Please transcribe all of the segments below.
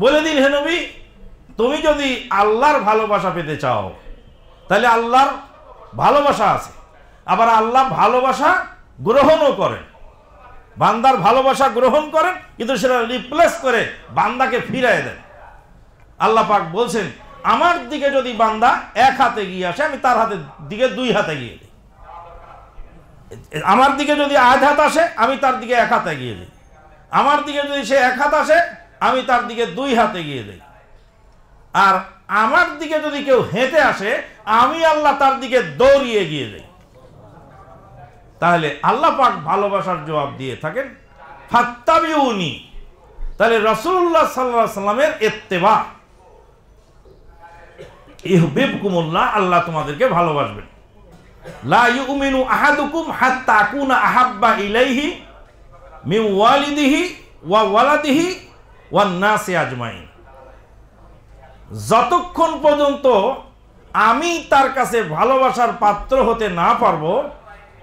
বলে দিন হে তুমি যদি আল্লাহর ভালোবাসা পেতে চাও তাহলে আল্লাহর ভালোবাসা আছে আবার আল্লাহ ভালোবাসা গ্রহণও করেন বান্দার ভালোবাসা গ্রহণ করেন কিন্তু সেটা রিপ্লেস করে বান্দাকে ফিরায় দেন আল্লাহ পাক বলছেন আমার দিকে যদি বান্দা এক হাতে গিয়ে আসে আমি তার হাতে দিকে দুই হাতে গিয়ে দিই আমার দিকে যদি আধ হাত আসে আমি তার দিকে এক হাতে গিয়ে দিই আমার দিকে যদি সে এক হাত আসে আমি তার দিকে দুই হাতে গিয়ে দেই আর আমার দিকে যদি কেউ হেঁটে আসে আমি আল্লাহ তার দিকে দৌড়িয়ে গিয়ে দেই তাহলে আল্লাহ পাক ভালোবাসার জবাব দিয়ে থাকেন উনি তাহলে রসুল্লাহ সাল্লাহ সাল্লামের এত্তেবা ইহবিব কুমুল্লাহ আল্লাহ তোমাদেরকে ভালোবাসবেন লা ইউমিনু আহাদুকুম হাত্তা আকুনা আহাব্বা ইলাইহি মিন ওয়ালিদিহি ওয়া ওয়ালাদিহি আজমাইন যতক্ষণ পর্যন্ত আমি তার কাছে ভালোবাসার পাত্র হতে না পারব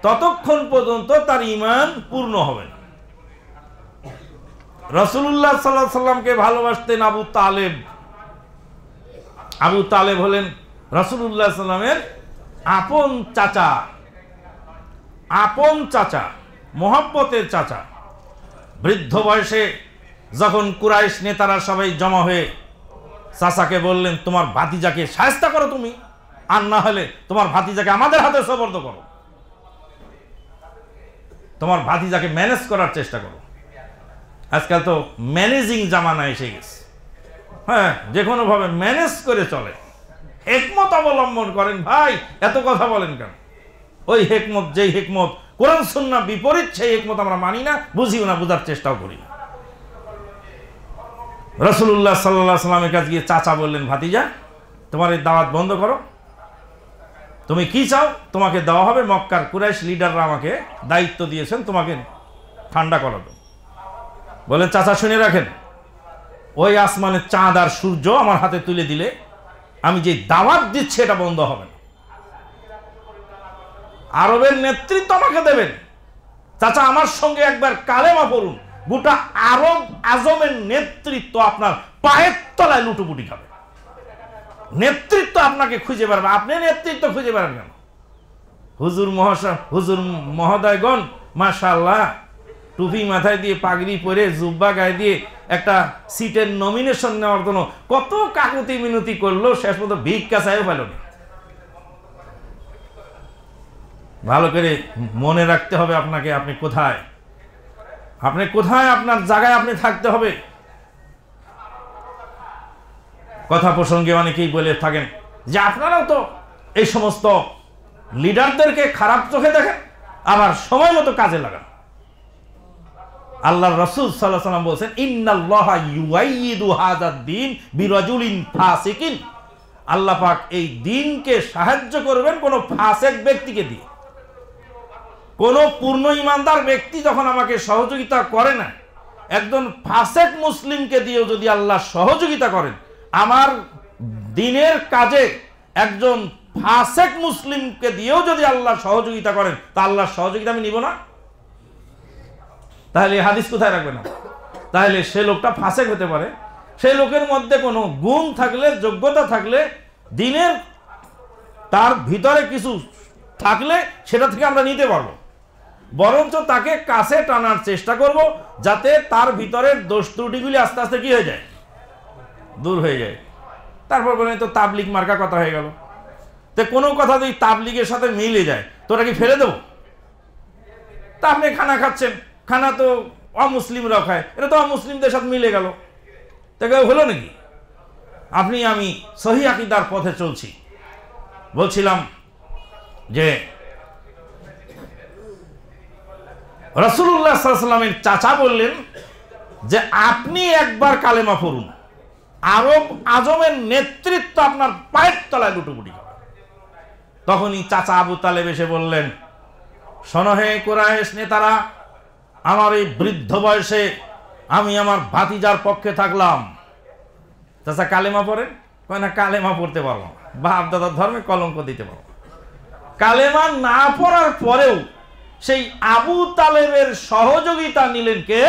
ততক্ষণ পর্যন্ত তার ইমান পূর্ণ হবে না রসুল্লাহ সাল্লাহ সাল্লামকে ভালোবাসতেন আবু তালেব আবু তালেব হলেন রসুল্লাহ সাল্লামের আপন চাচা আপন চাচা মোহাম্মতের চাচা বৃদ্ধ বয়সে যখন কুরাইশ নেতারা সবাই জমা হয়ে চাচাকে বললেন তোমার ভাতিজাকে সাহস্তা করো তুমি আর না হলে তোমার ভাতিজাকে আমাদের হাতে সবর্দ করো তোমার ভাতিজাকে ম্যানেজ করার চেষ্টা করো আজকাল তো ম্যানেজিং জামানা এসে গেছে হ্যাঁ যে কোনোভাবে ম্যানেজ করে চলে হেকমত অবলম্বন করেন ভাই এত কথা বলেন কেন ওই হেকমত যেই হেকমত কোরআন শুননা বিপরীত সেই হেকমত আমরা মানি না বুঝিও না বোঝার চেষ্টাও করি না রসুল্লাহ সাল্লাহ সাল্লামের কাছে গিয়ে চাচা বললেন ভাতিজা তোমার এই দাওয়াত বন্ধ করো তুমি কি চাও তোমাকে দেওয়া হবে মক্কার কুরাইশ লিডাররা আমাকে দায়িত্ব দিয়েছেন তোমাকে ঠান্ডা করাবে বলেন চাচা শুনে রাখেন ওই আসমানের চাঁদ আর সূর্য আমার হাতে তুলে দিলে আমি যে দাওয়াত দিচ্ছি এটা বন্ধ হবে না আরবের নেতৃত্ব আমাকে দেবেন চাচা আমার সঙ্গে একবার কালেমা পড়ুন গোটা আরব আজমের নেতৃত্ব আপনার পায়ের তলায় লুটুপুটি খাবে নেতৃত্ব আপনাকে খুঁজে বেড়াবে আপনি নেতৃত্ব খুঁজে পারেন কেন হুজুর মহাশা হুজুর মহোদয়গণ মাশাল্লাহ টুপি মাথায় দিয়ে পাগড়ি পরে জুব্বা গায়ে দিয়ে একটা সিটের নমিনেশন নেওয়ার জন্য কত কাকুতি মিনতি করলো শেষ পর্যন্ত ভিক্ষা চাইও পেল না ভালো করে মনে রাখতে হবে আপনাকে আপনি কোথায় আপনি কোথায় আপনার জায়গায় আপনি থাকতে হবে কথা প্রসঙ্গে অনেকেই বলে থাকেন যে আপনারাও তো এই সমস্ত লিডারদেরকে খারাপ চোখে দেখেন আবার সময় মতো কাজে লাগান আল্লাহ রসুল সাল্লাহ সাল্লাম বলছেন ইন্নাল্লাহিন আল্লাহ পাক এই দিনকে সাহায্য করবেন কোনো ফাসেক ব্যক্তিকে দিয়ে কোনো পূর্ণ ইমানদার ব্যক্তি যখন আমাকে সহযোগিতা করে না একজন ফাসেক মুসলিমকে দিয়েও যদি আল্লাহ সহযোগিতা করেন আমার দিনের কাজে একজন ফাসেক মুসলিমকে দিয়েও যদি আল্লাহ সহযোগিতা করেন তা আল্লাহ সহযোগিতা আমি নিব না তাহলে হাদিস কোথায় রাখবে না তাহলে সে লোকটা ফাঁসেক হতে পারে সেই লোকের মধ্যে কোনো গুণ থাকলে যোগ্যতা থাকলে দিনের তার ভিতরে কিছু থাকলে সেটা থেকে আমরা নিতে পারবো বরঞ্চ তাকে কাছে টানার চেষ্টা করব যাতে তার ভিতরের দোষ ত্রুটিগুলি আস্তে আস্তে কী হয়ে যায় দূর হয়ে যায় তারপর বলেন তো তাবলিক মার্কা কথা হয়ে গেল তো কোনো কথা যদি তাবলিকের সাথে মিলে যায় তোরা কি ফেলে দেবো তা আপনি খানা খাচ্ছেন খানা তো অমুসলিমরা খায় এটা তো অমুসলিমদের সাথে মিলে গেল তাকে হলো নাকি আপনি আমি সহি আকিদার পথে চলছি বলছিলাম যে রসুল্লাহ চাচা বললেন যে আপনি একবার কালেমা পড়ুন আরব আজমের নেতৃত্ব আপনার পায়ের তলায় লুটুপুটি করে তখনই চাচা আবু তালেব এসে বললেন সনহে কোরআশ নেতারা আমার এই বৃদ্ধ বয়সে আমি আমার ভাতিজার পক্ষে থাকলাম চাচা কালেমা পড়েন কয় না কালেমা পড়তে পারবো বাপ দাদার ধর্মে কলঙ্ক দিতে পারবো কালেমা না পড়ার পরেও সেই আবু তালেবের সহযোগিতা নিলেন কে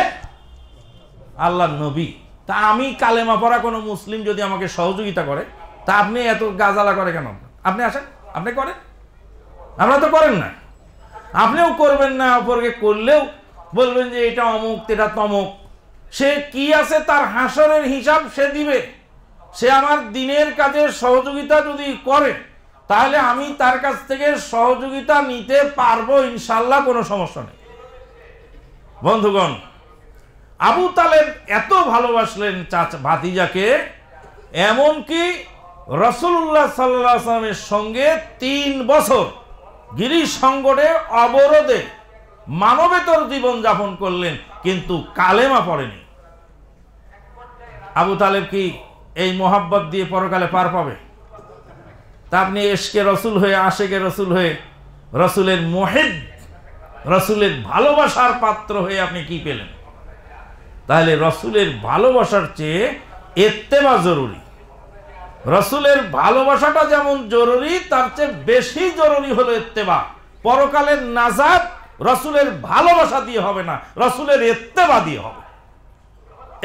আল্লাহ নবী তা আমি কালেমা পড়া কোনো মুসলিম যদি আমাকে সহযোগিতা করে তা আপনি এত গাজালা করে কেন আপনি আসেন আপনি করেন আপনারা তো করেন না আপনিও করবেন না অপরকে করলেও বলবেন যে এটা অমুক এটা তমুক সে কি আছে তার হাসরের হিসাব সে দিবে সে আমার দিনের কাজে সহযোগিতা যদি করে তাহলে আমি তার কাছ থেকে সহযোগিতা নিতে পারবো ইনশাল্লাহ কোনো সমস্যা নেই বন্ধুগণ আবু তালেব এত ভালোবাসলেন চাচা ভাতিজাকে এমনকি রসুল্লাহ সাল্লাহ আসলামের সঙ্গে তিন বছর গিরিশ সংকটে অবরোধে মানবেতর জীবন যাপন করলেন কিন্তু কালেমা পড়েনি আবু তালেব কি এই মোহাব্বত দিয়ে পরকালে পার পাবে তা আপনি এসকে রসুল হয়ে আশেকে রসুল হয়ে রসুলের মোহেদ রসুলের ভালোবাসার পাত্র হয়ে আপনি কি পেলেন তাহলে রসুলের ভালোবাসার চেয়ে এত্তেবা জরুরি রসুলের ভালোবাসাটা যেমন জরুরি তার চেয়ে বেশি জরুরি হলো এত্তেবা পরকালের নাজাদ রসুলের ভালোবাসা দিয়ে হবে না রসুলের এত্তেবা দিয়ে হবে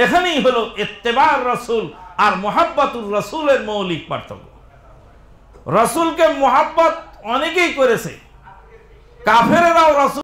এখানেই হলো এত্তেবার রসুল আর মোহাব্বাতুর রসুলের মৌলিক পার্থক্য রসুলকে মহাব্বত অনেকেই করেছে কাফেরেরাও রসুল